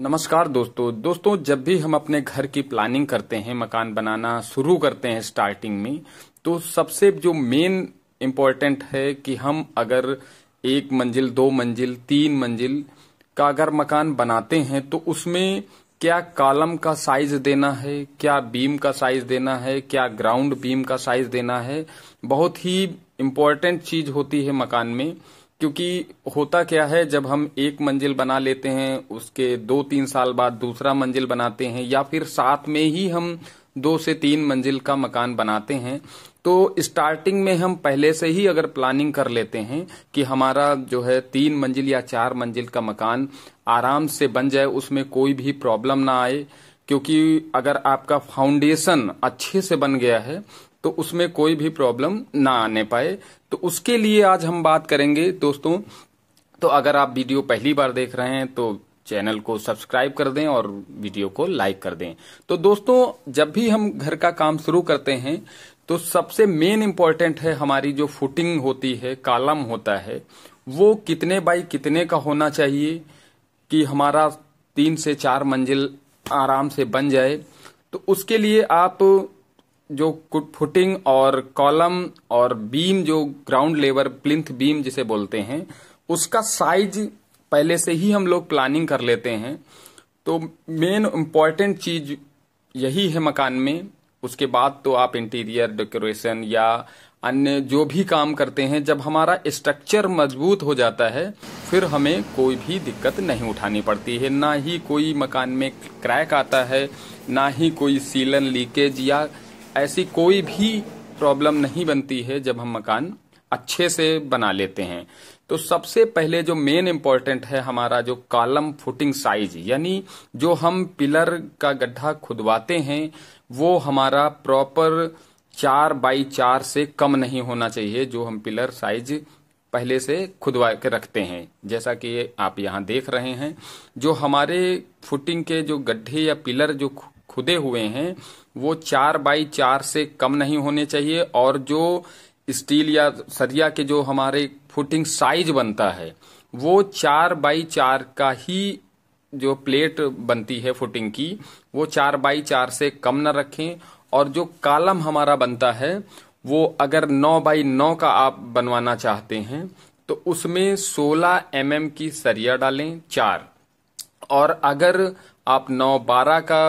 नमस्कार दोस्तों दोस्तों जब भी हम अपने घर की प्लानिंग करते हैं मकान बनाना शुरू करते हैं स्टार्टिंग में तो सबसे जो मेन इम्पोर्टेंट है कि हम अगर एक मंजिल दो मंजिल तीन मंजिल का अगर मकान बनाते हैं तो उसमें क्या कॉलम का साइज देना है क्या बीम का साइज देना है क्या ग्राउंड बीम का साइज देना है बहुत ही इम्पोर्टेंट चीज होती है मकान में क्योंकि होता क्या है जब हम एक मंजिल बना लेते हैं उसके दो तीन साल बाद दूसरा मंजिल बनाते हैं या फिर साथ में ही हम दो से तीन मंजिल का मकान बनाते हैं तो स्टार्टिंग में हम पहले से ही अगर प्लानिंग कर लेते हैं कि हमारा जो है तीन मंजिल या चार मंजिल का मकान आराम से बन जाए उसमें कोई भी प्रॉब्लम ना आए क्योंकि अगर आपका फाउंडेशन अच्छे से बन गया है तो उसमें कोई भी प्रॉब्लम ना आने पाए तो उसके लिए आज हम बात करेंगे दोस्तों तो अगर आप वीडियो पहली बार देख रहे हैं तो चैनल को सब्सक्राइब कर दें और वीडियो को लाइक कर दें तो दोस्तों जब भी हम घर का काम शुरू करते हैं तो सबसे मेन इम्पॉर्टेंट है हमारी जो फुटिंग होती है कालम होता है वो कितने बाई कितने का होना चाहिए कि हमारा तीन से चार मंजिल आराम से बन जाए तो उसके लिए आप जो फुटिंग और कॉलम और बीम जो ग्राउंड लेवर प्लिंथ बीम जिसे बोलते हैं उसका साइज पहले से ही हम लोग प्लानिंग कर लेते हैं तो मेन इम्पॉर्टेंट चीज यही है मकान में उसके बाद तो आप इंटीरियर डेकोरेशन या अन्य जो भी काम करते हैं जब हमारा स्ट्रक्चर मजबूत हो जाता है फिर हमें कोई भी दिक्कत नहीं उठानी पड़ती है ना ही कोई मकान में क्रैक आता है ना ही कोई सीलन लीकेज या ऐसी कोई भी प्रॉब्लम नहीं बनती है जब हम मकान अच्छे से बना लेते हैं तो सबसे पहले जो मेन इम्पॉर्टेंट है हमारा जो कॉलम फुटिंग साइज यानी जो हम पिलर का गड्ढा खुदवाते हैं वो हमारा प्रॉपर चार बाई चार से कम नहीं होना चाहिए जो हम पिलर साइज पहले से खुदवा के रखते हैं जैसा कि आप यहाँ देख रहे हैं जो हमारे फुटिंग के जो गड्ढे या पिलर जो खुदे हुए हैं वो चार बाई चार से कम नहीं होने चाहिए और जो स्टील या सरिया के जो हमारे फुटिंग साइज बनता है वो चार बाई चार का ही जो प्लेट बनती है फुटिंग की वो चार बाई चार से कम न रखें और जो कालम हमारा बनता है वो अगर नौ बाई नौ का आप बनवाना चाहते हैं तो उसमें सोलह एम mm की सरिया डालें चार और अगर आप नौ बारह का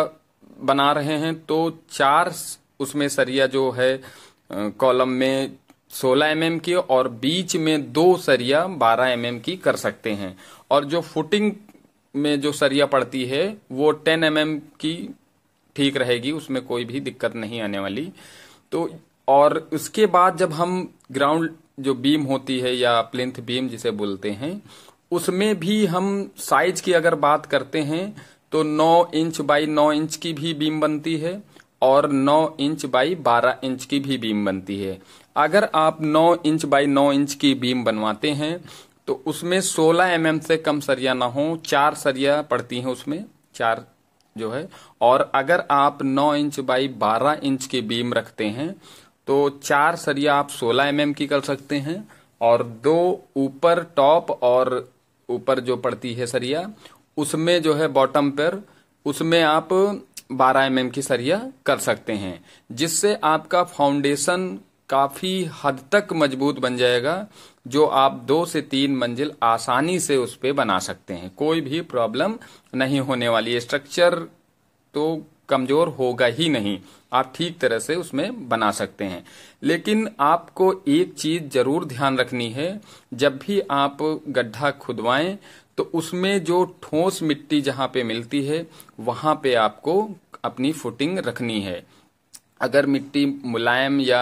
बना रहे हैं तो चार उसमें सरिया जो है कॉलम में 16 एम mm की और बीच में दो सरिया 12 एम mm की कर सकते हैं और जो फुटिंग में जो सरिया पड़ती है वो 10 एम mm की ठीक रहेगी उसमें कोई भी दिक्कत नहीं आने वाली तो और उसके बाद जब हम ग्राउंड जो बीम होती है या प्लिंथ बीम जिसे बोलते हैं उसमें भी हम साइज की अगर बात करते हैं तो 9 इंच बाई 9 इंच की भी बीम बनती है और 9 इंच बाई 12 इंच की भी बीम बनती है अगर आप 9 इंच बाई 9 इंच की बीम बनवाते हैं तो उसमें 16 एम mm से कम सरिया ना हो चार सरिया पड़ती हैं उसमें चार जो है और अगर आप 9 इंच बाई 12 इंच की बीम रखते हैं तो चार सरिया आप 16 एम mm की कर सकते हैं और दो ऊपर टॉप और ऊपर जो पड़ती है सरिया उसमें जो है बॉटम पर उसमें आप 12 एम mm की सरिया कर सकते हैं जिससे आपका फाउंडेशन काफी हद तक मजबूत बन जाएगा जो आप दो से तीन मंजिल आसानी से उस पर बना सकते हैं कोई भी प्रॉब्लम नहीं होने वाली स्ट्रक्चर तो कमजोर होगा ही नहीं आप ठीक तरह से उसमें बना सकते हैं लेकिन आपको एक चीज जरूर ध्यान रखनी है जब भी आप गड्ढा खुदवाएं तो उसमें जो ठोस मिट्टी जहां पे मिलती है वहां पे आपको अपनी फुटिंग रखनी है अगर मिट्टी मुलायम या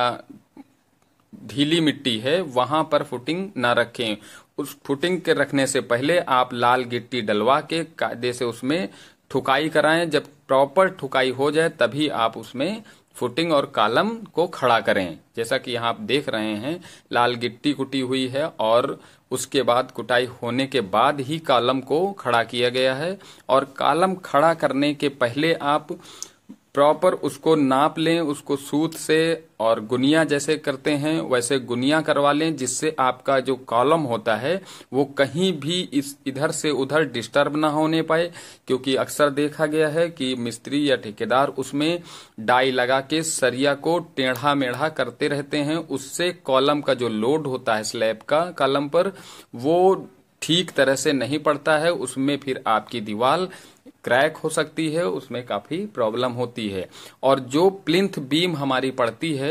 ढीली मिट्टी है वहां पर फुटिंग ना रखें उस फुटिंग के रखने से पहले आप लाल गिट्टी डलवा के कायदे से उसमें ठुकाई कराएं जब प्रॉपर ठुकाई हो जाए तभी आप उसमें फुटिंग और कालम को खड़ा करें जैसा कि यहाँ आप देख रहे हैं लाल गिट्टी कुटी हुई है और उसके बाद कुटाई होने के बाद ही कालम को खड़ा किया गया है और कालम खड़ा करने के पहले आप प्रॉपर उसको नाप लें उसको सूत से और गुनिया जैसे करते हैं वैसे गुनिया करवा लें जिससे आपका जो कॉलम होता है वो कहीं भी इस इधर से उधर डिस्टर्ब ना होने पाए क्योंकि अक्सर देखा गया है कि मिस्त्री या ठेकेदार उसमें डाई लगा के सरिया को टेढ़ा मेढ़ा करते रहते हैं उससे कॉलम का जो लोड होता है स्लैब का कॉलम पर वो ठीक तरह से नहीं पड़ता है उसमें फिर आपकी दीवार क्रैक हो सकती है उसमें काफी प्रॉब्लम होती है और जो प्लिंथ बीम हमारी पड़ती है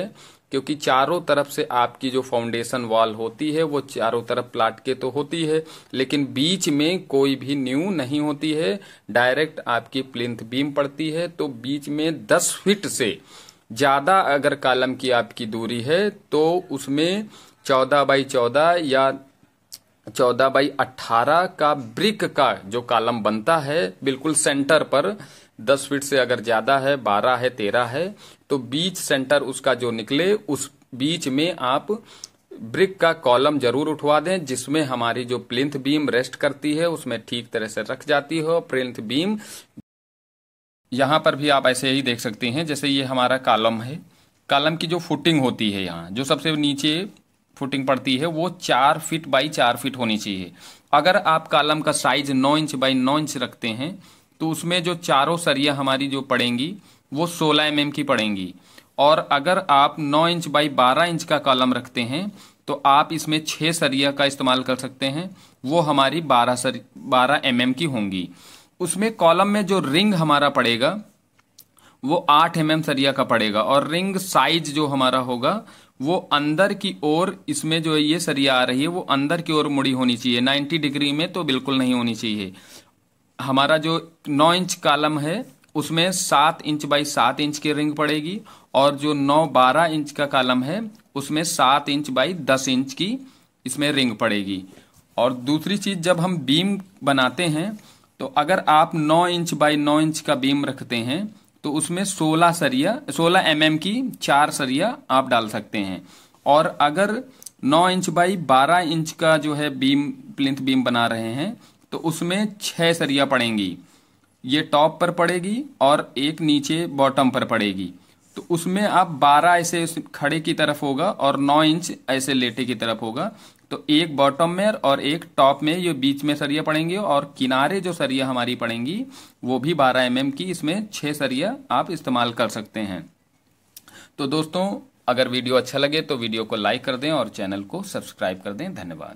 क्योंकि चारों तरफ से आपकी जो फाउंडेशन वॉल होती है वो चारों तरफ प्लाट के तो होती है लेकिन बीच में कोई भी न्यू नहीं होती है डायरेक्ट आपकी प्लिंथ बीम पड़ती है तो बीच में दस फीट से ज्यादा अगर कालम की आपकी दूरी है तो उसमें चौदह बाई चौदह या चौदह बाई अट्ठारह का ब्रिक का जो कॉलम बनता है बिल्कुल सेंटर पर दस फीट से अगर ज्यादा है बारह है तेरह है तो बीच सेंटर उसका जो निकले उस बीच में आप ब्रिक का कॉलम जरूर उठवा दें जिसमें हमारी जो प्लिंथ बीम रेस्ट करती है उसमें ठीक तरह से रख जाती है प्लिंथ बीम यहां पर भी आप ऐसे ही देख सकते हैं जैसे ये हमारा कॉलम है कॉलम की जो फुटिंग होती है यहाँ जो सबसे नीचे फुटिंग पड़ती है वो चार फीट बाई चार फीट होनी चाहिए अगर आप कालम का साइज नौ इंच बाई नौ इंच रखते हैं तो उसमें जो चारों सरिया हमारी जो पड़ेंगी वो सोलह एम की पड़ेंगी और अगर आप नौ इंच बाई बारह इंच का कॉलम रखते हैं तो आप इसमें छः सरिया का इस्तेमाल कर सकते हैं वो हमारी बारह सर बारह एम mm की होंगी उसमें कॉलम में जो रिंग हमारा पड़ेगा वो आठ एम mm सरिया का पड़ेगा और रिंग साइज जो हमारा होगा वो अंदर की ओर इसमें जो है ये सरिया आ रही है वो अंदर की ओर मुड़ी होनी चाहिए 90 डिग्री में तो बिल्कुल नहीं होनी चाहिए हमारा जो नौ इंच कालम है उसमें सात इंच बाई सात इंच की रिंग पड़ेगी और जो नौ बारह इंच का कालम है उसमें सात इंच बाई दस इंच की इसमें रिंग पड़ेगी और दूसरी चीज़ जब हम बीम बनाते हैं तो अगर आप नौ इंच बाई नौ इंच का बीम रखते हैं तो उसमें 16 सरिया 16 एम की चार सरिया आप डाल सकते हैं और अगर 9 इंच बाई 12 इंच का जो है बीम प्लिंथ बीम बना रहे हैं तो उसमें छः सरिया पड़ेंगी ये टॉप पर पड़ेगी और एक नीचे बॉटम पर पड़ेगी तो उसमें आप 12 ऐसे खड़े की तरफ होगा और 9 इंच ऐसे लेटे की तरफ होगा तो एक बॉटम में और एक टॉप में ये बीच में सरिया पड़ेंगे और किनारे जो सरिया हमारी पड़ेंगी वो भी 12 एम mm की इसमें छः सरिया आप इस्तेमाल कर सकते हैं तो दोस्तों अगर वीडियो अच्छा लगे तो वीडियो को लाइक कर दें और चैनल को सब्सक्राइब कर दें धन्यवाद